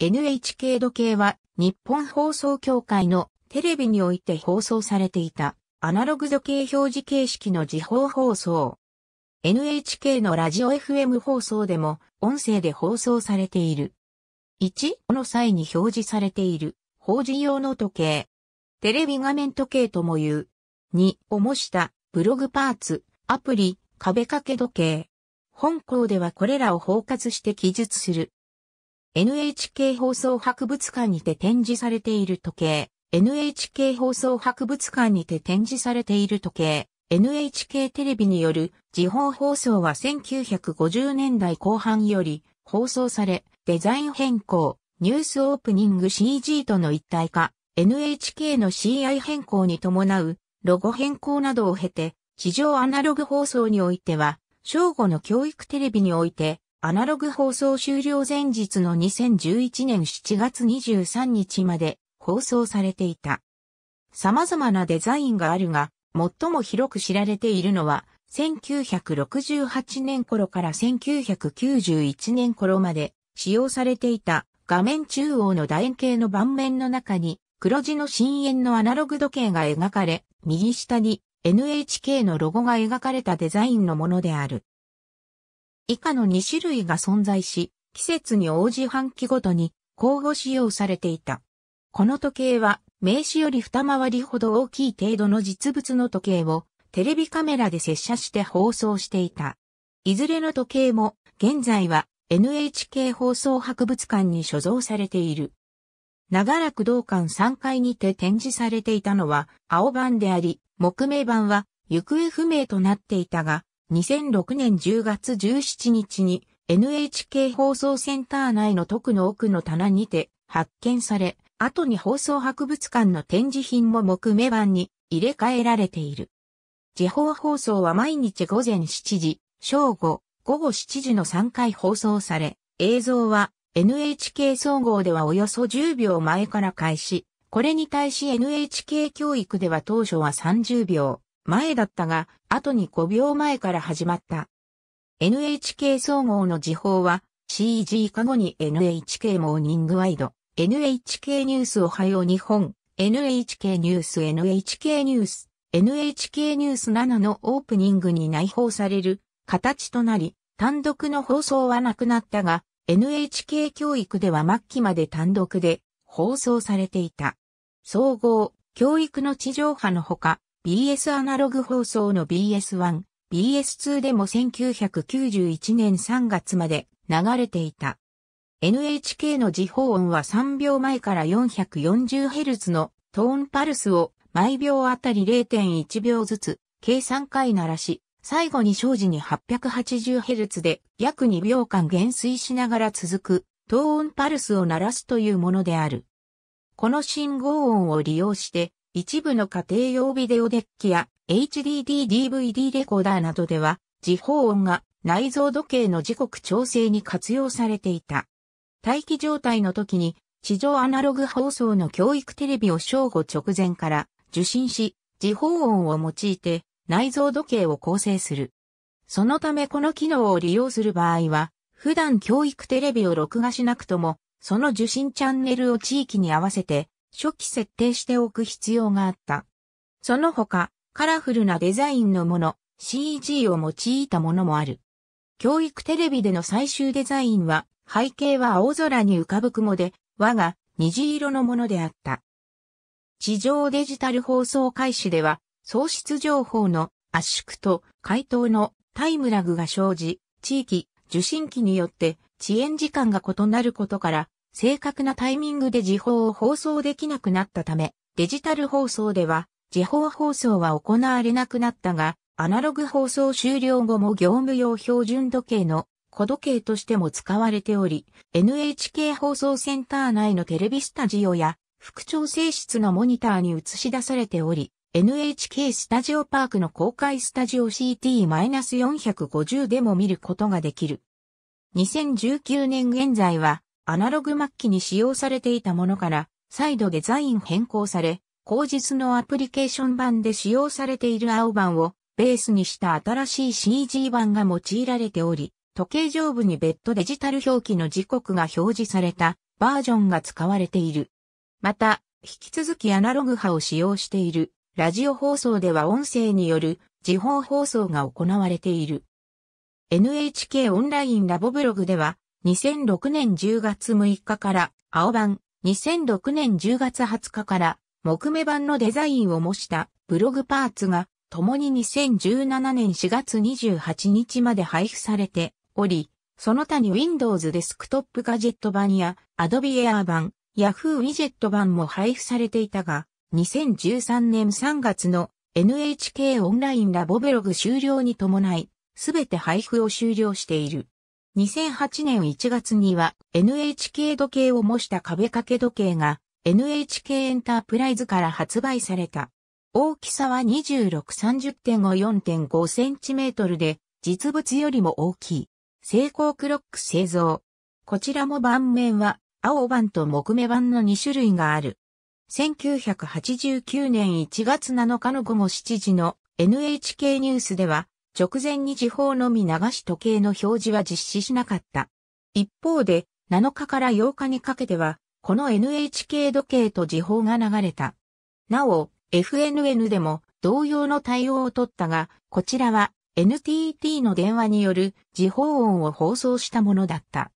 NHK 時計は日本放送協会のテレビにおいて放送されていたアナログ時計表示形式の時報放送。NHK のラジオ FM 放送でも音声で放送されている。1の際に表示されている法人用の時計。テレビ画面時計とも言う。2を模したブログパーツ、アプリ、壁掛け時計。本校ではこれらを包括して記述する。NHK 放送博物館にて展示されている時計、NHK 放送博物館にて展示されている時計、NHK テレビによる時報放送は1950年代後半より放送され、デザイン変更、ニュースオープニング CG との一体化、NHK の CI 変更に伴うロゴ変更などを経て、地上アナログ放送においては、正午の教育テレビにおいて、アナログ放送終了前日の2011年7月23日まで放送されていた。様々なデザインがあるが、最も広く知られているのは、1968年頃から1991年頃まで使用されていた画面中央の楕円形の盤面の中に黒地の深淵のアナログ時計が描かれ、右下に NHK のロゴが描かれたデザインのものである。以下の2種類が存在し、季節に応じ半期ごとに交互使用されていた。この時計は名刺より二回りほど大きい程度の実物の時計をテレビカメラで接写して放送していた。いずれの時計も現在は NHK 放送博物館に所蔵されている。長らく同館3階にて展示されていたのは青版であり、木名版は行方不明となっていたが、2006年10月17日に NHK 放送センター内の特の奥の棚にて発見され、後に放送博物館の展示品も木目版に入れ替えられている。地方放送は毎日午前7時、正午、午後7時の3回放送され、映像は NHK 総合ではおよそ10秒前から開始、これに対し NHK 教育では当初は30秒、前だったが、後に5秒前から始まった。NHK 総合の時報は CG 過後に NHK モーニングワイド、NHK ニュースおはよう日本、NHK ニュース NHK ニュース、NHK ニュース7のオープニングに内包される形となり、単独の放送はなくなったが、NHK 教育では末期まで単独で放送されていた。総合、教育の地上波のほか、BS アナログ放送の BS1、BS2 でも1991年3月まで流れていた。NHK の時報音は3秒前から 440Hz のトーンパルスを毎秒あたり0.1秒ずつ計3回鳴らし、最後に生時に 880Hz で約2秒間減衰しながら続くトーンパルスを鳴らすというものである。この信号音を利用して一部の家庭用ビデオデッキや HDD-DVD レコーダーなどでは、時報音が内蔵時計の時刻調整に活用されていた。待機状態の時に、地上アナログ放送の教育テレビを正午直前から受信し、時報音を用いて内蔵時計を構成する。そのためこの機能を利用する場合は、普段教育テレビを録画しなくとも、その受信チャンネルを地域に合わせて初期設定しておく必要があった。その他、カラフルなデザインのもの、CG を用いたものもある。教育テレビでの最終デザインは、背景は青空に浮かぶ雲で、和が虹色のものであった。地上デジタル放送開始では、喪失情報の圧縮と回答のタイムラグが生じ、地域、受信機によって遅延時間が異なることから、正確なタイミングで時報を放送できなくなったため、デジタル放送では、時報放送は行われなくなったが、アナログ放送終了後も業務用標準時計の小時計としても使われており、NHK 放送センター内のテレビスタジオや、副調整室のモニターに映し出されており、NHK スタジオパークの公開スタジオ CT-450 でも見ることができる。2019年現在はアナログ末期に使用されていたものから、再度デザイン変更され、後日のアプリケーション版で使用されている青版をベースにした新しい CG 版が用いられており、時計上部に別途デジタル表記の時刻が表示されたバージョンが使われている。また、引き続きアナログ派を使用しているラジオ放送では音声による時報放送が行われている。NHK オンラインラボブログでは2006年10月6日から青版、2006年10月20日から木目版のデザインを模したブログパーツが共に2017年4月28日まで配布されており、その他に Windows デスクトップガジェット版や Adobe Air 版、Yahoo ウィジェット版も配布されていたが、2013年3月の NHK オンラインラボブログ終了に伴い、すべて配布を終了している。2008年1月には NHK 時計を模した壁掛け時計が NHK エンタープライズから発売された。大きさは2630.54.5センチメートルで実物よりも大きい。成功クロック製造。こちらも盤面は青版と木目版の2種類がある。1989年1月7日の午後7時の NHK ニュースでは直前に時報のみ流し時計の表示は実施しなかった。一方で、7日から8日にかけては、この NHK 時計と時報が流れた。なお、FNN でも同様の対応を取ったが、こちらは NTT の電話による時報音を放送したものだった。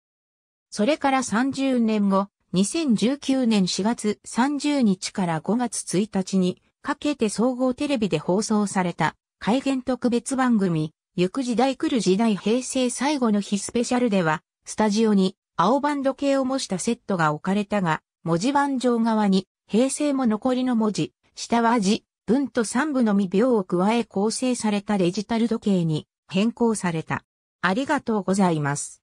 それから30年後、2019年4月30日から5月1日にかけて総合テレビで放送された改元特別番組、行く時代来る時代平成最後の日スペシャルでは、スタジオに青バンド系を模したセットが置かれたが、文字盤上側に平成も残りの文字、下は字、文と三部のみ秒を加え構成されたデジタル時計に変更された。ありがとうございます。